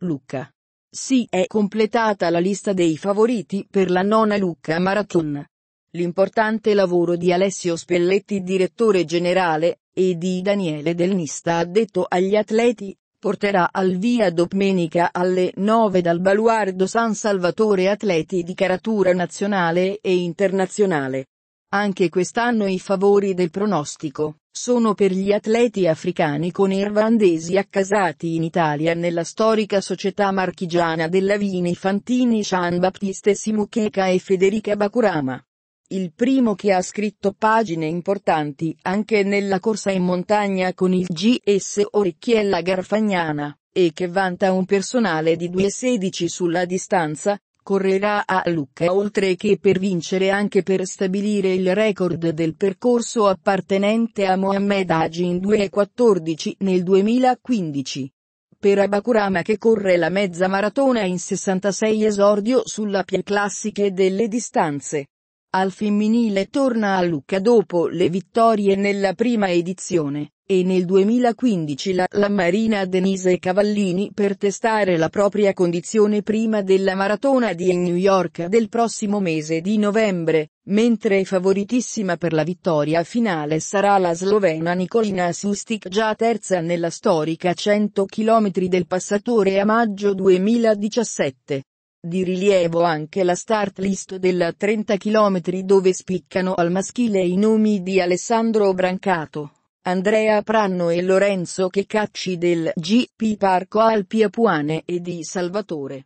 Lucca. Si è completata la lista dei favoriti per la nona Lucca Marathon. L'importante lavoro di Alessio Spelletti direttore generale, e di Daniele Del Nista addetto agli atleti, porterà al via domenica alle 9 dal baluardo San Salvatore atleti di caratura nazionale e internazionale. Anche quest'anno i favori del pronostico sono per gli atleti africani con irlandesi accasati in Italia nella storica società marchigiana della Vini Fantini Jean-Baptiste Simucheka e Federica Bakurama. Il primo che ha scritto pagine importanti anche nella corsa in montagna con il GS Orecchiella Garfagnana, e che vanta un personale di 2.16 sulla distanza, correrà a Lucca oltre che per vincere anche per stabilire il record del percorso appartenente a Mohamed Haji in 2.14 nel 2015. Per Abakurama che corre la mezza maratona in 66 esordio sulla pie Classiche delle distanze. Al femminile torna a Lucca dopo le vittorie nella prima edizione, e nel 2015 la, la Marina Denise Cavallini per testare la propria condizione prima della maratona di New York del prossimo mese di novembre, mentre favoritissima per la vittoria finale sarà la slovena Nicolina Sustic già terza nella storica 100 km del passatore a maggio 2017. Di rilievo anche la start list della 30 km dove spiccano al maschile i nomi di Alessandro Brancato, Andrea Pranno e Lorenzo Checacci del GP Parco Alpi Apuane e di Salvatore